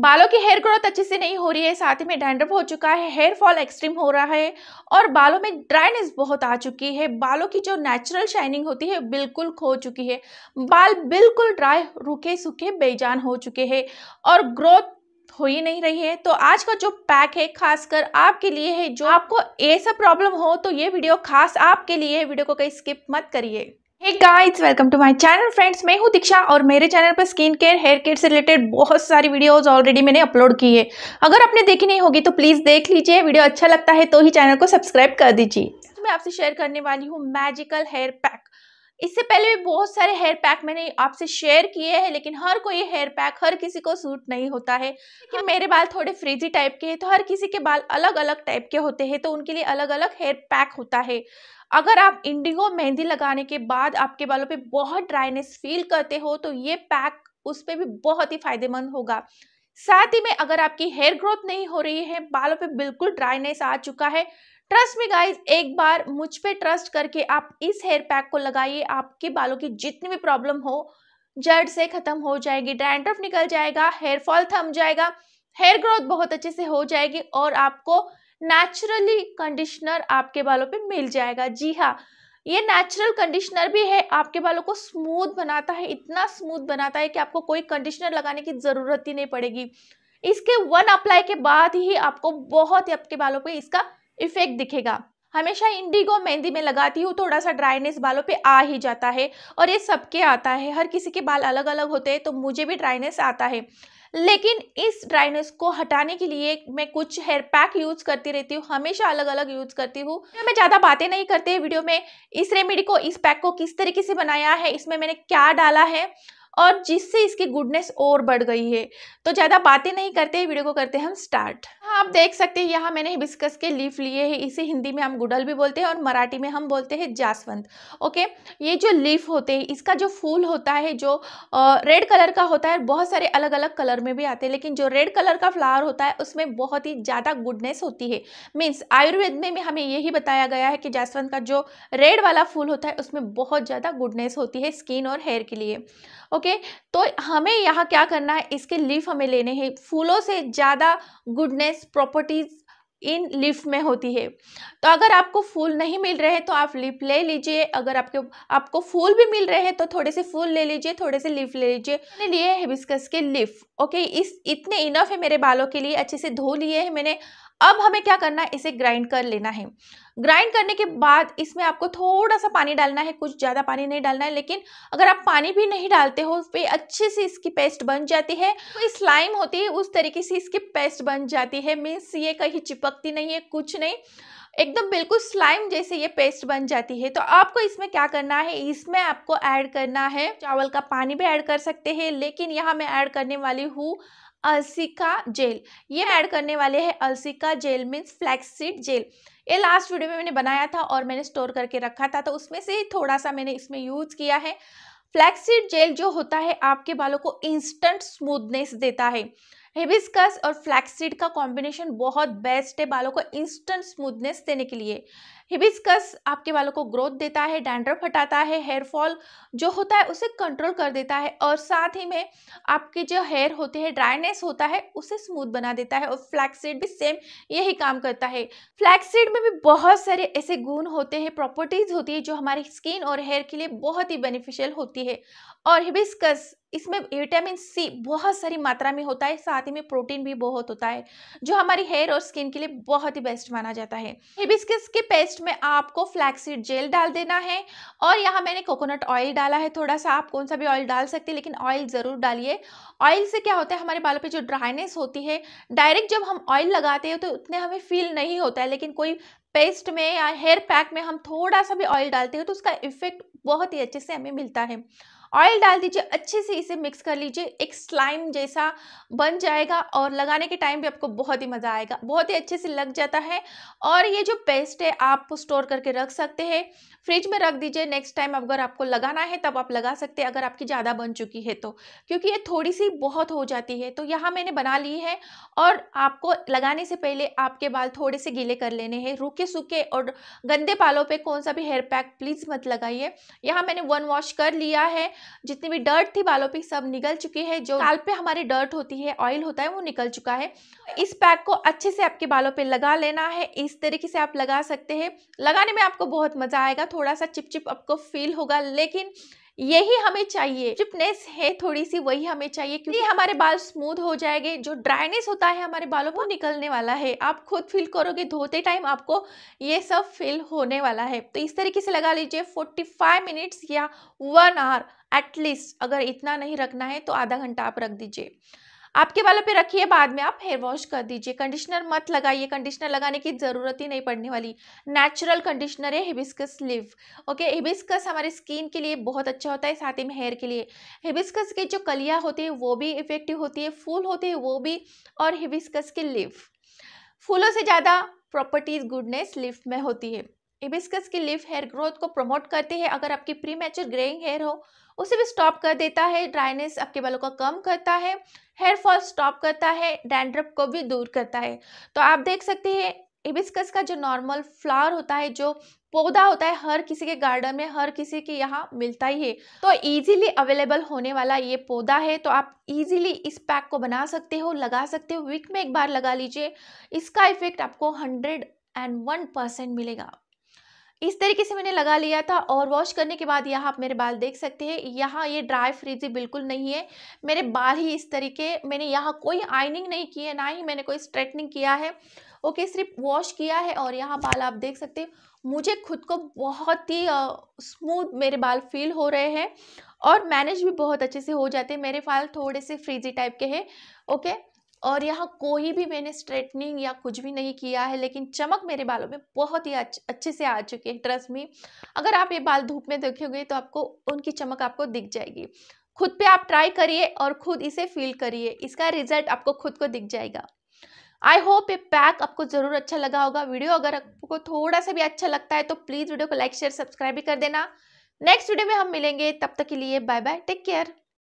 बालों की hair growth अच्छे से नहीं हो रही है साथ ही में डैंड्रफ हो चुका है हेयर फॉल एक्सट्रीम हो रहा है और बालों में ड्राइनेस बहुत आ चुकी है बालों की जो नेचुरल शाइनिंग होती है बिल्कुल खो चुकी है बाल बिल्कुल ड्राई रूखे सूखे बेजान हो चुके हैं और ग्रोथ हो ही नहीं रही है तो आज का जो पैक है खासकर आपके लिए है जो आपको ऐसा प्रॉब्लम हो तो ये वीडियो खास आपके लिए वीडियो को कहीं स्किप मत करिए guys welcome to my channel friends मैं हूं दीक्षा और मेरे चैनल पर स्किन केयर हेयर केयर से रिलेटेड बहुत सारी वीडियोस ऑलरेडी मैंने अपलोड की है अगर आपने देखी नहीं होगी तो प्लीज़ देख लीजिए वीडियो अच्छा लगता है तो ही चैनल को सब्सक्राइब कर दीजिए तो मैं आपसे शेयर करने वाली हूँ मैजिकल हेयर पैक इससे पहले भी बहुत सारे हेयर पैक मैंने आपसे शेयर किए हैं लेकिन हर कोई हेयर पैक हर किसी को सूट नहीं होता है कि मेरे बाल थोड़े फ्रिजी टाइप के हैं तो हर किसी के बाल अलग अलग टाइप के होते हैं तो उनके लिए अलग अलग हेयर पैक होता है अगर आप इंडिगो मेहंदी लगाने के बाद आपके बालों पे बहुत ड्राइनेस फील करते हो तो ये पैक उस पर भी बहुत ही फायदेमंद होगा साथ ही में अगर आपकी हेयर ग्रोथ नहीं हो रही है बालों पे बिल्कुल ड्राइनेस आ चुका है ट्रस्ट में गाइज एक बार मुझ पे ट्रस्ट करके आप इस हेयर पैक को लगाइए आपके बालों की जितनी भी प्रॉब्लम हो जड़ से खत्म हो जाएगी ड्रैंड्रफ निकल जाएगा हेयर फॉल थम जाएगा हेयर ग्रोथ बहुत अच्छे से हो जाएगी और आपको नेचुरली कंडीशनर आपके बालों पे मिल जाएगा जी हाँ ये नेचुरल कंडीशनर भी है आपके बालों को स्मूथ बनाता है इतना स्मूथ बनाता है कि आपको कोई कंडीशनर लगाने की ज़रूरत ही नहीं पड़ेगी इसके वन अप्लाई के बाद ही आपको बहुत ही आपके बालों पे इसका इफेक्ट दिखेगा हमेशा इंडिगो मेहंदी में लगाती हूँ थोड़ा सा ड्राइनेस बालों पे आ ही जाता है और ये सबके आता है हर किसी के बाल अलग अलग होते हैं तो मुझे भी ड्राइनेस आता है लेकिन इस ड्राइनेस को हटाने के लिए मैं कुछ हेयर पैक यूज करती रहती हूँ हमेशा अलग अलग यूज करती हूँ मैं ज़्यादा बातें नहीं करते वीडियो में इस रेमेडी को इस पैक को किस तरीके से बनाया है इसमें मैंने क्या डाला है और जिससे इसकी गुडनेस और बढ़ गई है तो ज़्यादा बातें नहीं करते वीडियो को करते हैं हम स्टार्ट हाँ आप देख सकते हैं यहाँ मैंने बिस्कस के लीफ लिए हैं इसे हिंदी में हम गुडल भी बोलते हैं और मराठी में हम बोलते हैं जासवंत ओके ये जो लीफ होते हैं इसका जो फूल होता है जो रेड कलर का होता है बहुत सारे अलग अलग कलर में भी आते हैं लेकिन जो रेड कलर का फ्लावर होता है उसमें बहुत ही ज़्यादा गुडनेस होती है मीन्स आयुर्वेद में, भी हमें यही बताया गया है कि जासवंत का जो रेड वाला फूल होता है उसमें बहुत ज़्यादा गुडनेस होती है स्किन और हेयर के लिए ओके ओके तो हमें यहाँ क्या करना है इसके लीफ हमें लेने हैं फूलों से ज़्यादा गुडनेस प्रॉपर्टीज़ इन लिफ में होती है तो अगर आपको फूल नहीं मिल रहे हैं तो आप लिफ ले लीजिए अगर आपके आपको फूल भी मिल रहे हैं तो थोड़े से फूल ले लीजिए थोड़े से लिफ ले लीजिए मैंने लिए हिबिस्कस के लिफ ओके इस इतने इनफ है मेरे बालों के लिए अच्छे से धो लिए हैं मैंने अब हमें क्या करना है इसे ग्राइंड कर लेना है ग्राइंड करने के बाद इसमें आपको थोड़ा सा पानी डालना है कुछ ज़्यादा पानी नहीं डालना है लेकिन अगर आप पानी भी नहीं डालते हो फिर अच्छे से इसकी पेस्ट बन जाती है तो स्लाइम होती है उस तरीके से इसकी पेस्ट बन जाती है मीन्स ये कहीं चिपकती नहीं है कुछ नहीं एकदम बिल्कुल स्लाइम जैसे ये पेस्ट बन जाती है तो आपको इसमें क्या करना है इसमें आपको ऐड करना है चावल का पानी भी ऐड कर सकते हैं लेकिन यहाँ मैं ऐड करने वाली हूँ अलसिका जेल ये ऐड करने वाले हैं अलसिका जेल मीन्स फ्लैक्सीड जेल ये लास्ट वीडियो में मैंने बनाया था और मैंने स्टोर करके रखा था तो उसमें से ही थोड़ा सा मैंने इसमें यूज किया है फ्लैक्सीड जेल जो होता है आपके बालों को इंस्टेंट स्मूदनेस देता है हिबिस्कस और फ्लैक्सीड का कॉम्बिनेशन बहुत बेस्ट है बालों को इंस्टेंट स्मूथनेस देने के लिए हिबिस्कस आपके बालों को ग्रोथ देता है डैंड्रफ हटाता है हेयर फॉल जो होता है उसे कंट्रोल कर देता है और साथ ही में आपके जो हेयर होते हैं ड्राइनेस होता है उसे स्मूथ बना देता है और फ्लैक्सीड भी सेम यही काम करता है फ्लैक्सीड में भी बहुत सारे ऐसे गुण होते हैं प्रॉपर्टीज़ होती है जो हमारी स्किन और हेयर के लिए बहुत ही बेनिफिशियल होती है और हिबिस्कस इसमें विटामिन सी बहुत सारी मात्रा में होता है साथ ही में प्रोटीन भी बहुत होता है जो हमारी हेयर और स्किन के लिए बहुत ही बेस्ट माना जाता है हिबिस्कस के पेस्ट में आपको फ्लैक्सीड जेल डाल देना है और यहाँ मैंने कोकोनट ऑयल डाला है थोड़ा सा आप कौन सा भी ऑयल डाल सकते हैं लेकिन ऑयल ज़रूर डालिए ऑयल से क्या होता है हमारे बालों पर जो ड्राइनेस होती है डायरेक्ट जब हम ऑयल लगाते हैं तो उतने हमें फील नहीं होता है लेकिन कोई पेस्ट में या हेयर पैक में हम थोड़ा सा भी ऑयल डालते हैं तो उसका इफेक्ट बहुत ही अच्छे से हमें मिलता है ऑयल डाल दीजिए अच्छे से इसे मिक्स कर लीजिए एक स्लाइम जैसा बन जाएगा और लगाने के टाइम भी आपको बहुत ही मज़ा आएगा बहुत ही अच्छे से लग जाता है और ये जो पेस्ट है आप स्टोर करके रख सकते हैं फ्रिज में रख दीजिए नेक्स्ट टाइम अगर आपको लगाना है तब आप लगा सकते हैं अगर आपकी ज़्यादा बन चुकी है तो क्योंकि ये थोड़ी सी बहुत हो जाती है तो यहाँ मैंने बना ली है और आपको लगाने से पहले आपके बाल थोड़े से गीले कर लेने हैं रूखे सूखे और गंदे बालों पर कौन सा भी हेयर पैक प्लीज़ मत लगाइए यहाँ मैंने वन वॉश कर लिया है जितनी भी डर्ट थी बालों पे सब निकल चुकी है जो बाल हाँ। पे हमारी डर्ट होती है ऑयल होता है वो निकल चुका है इस पैक को अच्छे से आपके बालों पे लगा लेना है इस तरीके से आप लगा सकते हैं लगाने में आपको बहुत मज़ा आएगा थोड़ा सा चिपचिप आपको फील होगा लेकिन यही हमें चाहिए चिपनेस है थोड़ी सी वही हमें चाहिए क्योंकि हमारे बाल स्मूथ हो जाएंगे जो ड्राइनेस होता है हमारे बालों को निकलने वाला है आप खुद फील करोगे धोते टाइम आपको ये सब फील होने वाला है तो इस तरीके से लगा लीजिए फोर्टी फाइव मिनट्स या वन आवर एटलीस्ट अगर इतना नहीं रखना है तो आधा घंटा आप रख दीजिए आपके बालों पे रखिए बाद में आप हेयर वॉश कर दीजिए कंडीशनर मत लगाइए कंडीशनर लगाने की ज़रूरत ही नहीं पड़ने वाली नेचुरल कंडीशनर है हिबिस्कस लिव ओके हिबिस्कस हमारे स्किन के लिए बहुत अच्छा होता है साथ ही में हेयर के लिए हिबिस्कस की जो कलियाँ होती है वो भी इफेक्टिव होती है फूल होते हैं वो भी और हिबिस्कस के लिव फूलों से ज़्यादा प्रॉपर्टीज गुडनेस लिव में होती है हिबिस्कस की लिफ हेयर ग्रोथ को प्रमोट करते हैं अगर आपकी प्री मैचर ग्रेइंग हेयर हो उसे भी स्टॉप कर देता है ड्राइनेस आपके बालों का कम करता है हेयर फॉल स्टॉप करता है डैंड्रप को भी दूर करता है तो आप देख सकते हैं एबिस्कस का जो नॉर्मल फ्लावर होता है जो पौधा होता है हर किसी के गार्डन में हर किसी के यहाँ मिलता ही है तो इजीली अवेलेबल होने वाला ये पौधा है तो आप इजीली इस पैक को बना सकते हो लगा सकते हो वीक में एक बार लगा लीजिए इसका इफेक्ट आपको हंड्रेड एंड वन परसेंट मिलेगा इस तरीके से मैंने लगा लिया था और वॉश करने के बाद यहाँ आप मेरे बाल देख सकते हैं यहाँ ये ड्राई फ्रीजी बिल्कुल नहीं है मेरे बाल ही इस तरीके मैंने यहाँ कोई आइनिंग नहीं की है ना ही मैंने कोई स्ट्रेटनिंग किया है ओके सिर्फ वॉश किया है और यहाँ बाल आप देख सकते हैं मुझे खुद को बहुत ही स्मूथ मेरे बाल फील हो रहे हैं और मैनेज भी बहुत अच्छे से हो जाते हैं मेरे बाल थोड़े से फ्रीजी टाइप के हैं ओके और यहाँ कोई भी मैंने स्ट्रेटनिंग या कुछ भी नहीं किया है लेकिन चमक मेरे बालों में बहुत ही अच्छे से आ चुकी है ट्रस्ट में अगर आप ये बाल धूप में देखोगे तो आपको उनकी चमक आपको दिख जाएगी खुद पे आप ट्राई करिए और खुद इसे फील करिए इसका रिजल्ट आपको खुद को दिख जाएगा आई होप ये पैक आपको ज़रूर अच्छा लगा होगा वीडियो अगर आपको थोड़ा सा भी अच्छा लगता है तो प्लीज़ वीडियो को लाइक शेयर सब्सक्राइब भी कर देना नेक्स्ट वीडियो में हम मिलेंगे तब तक के लिए बाय बाय टेक केयर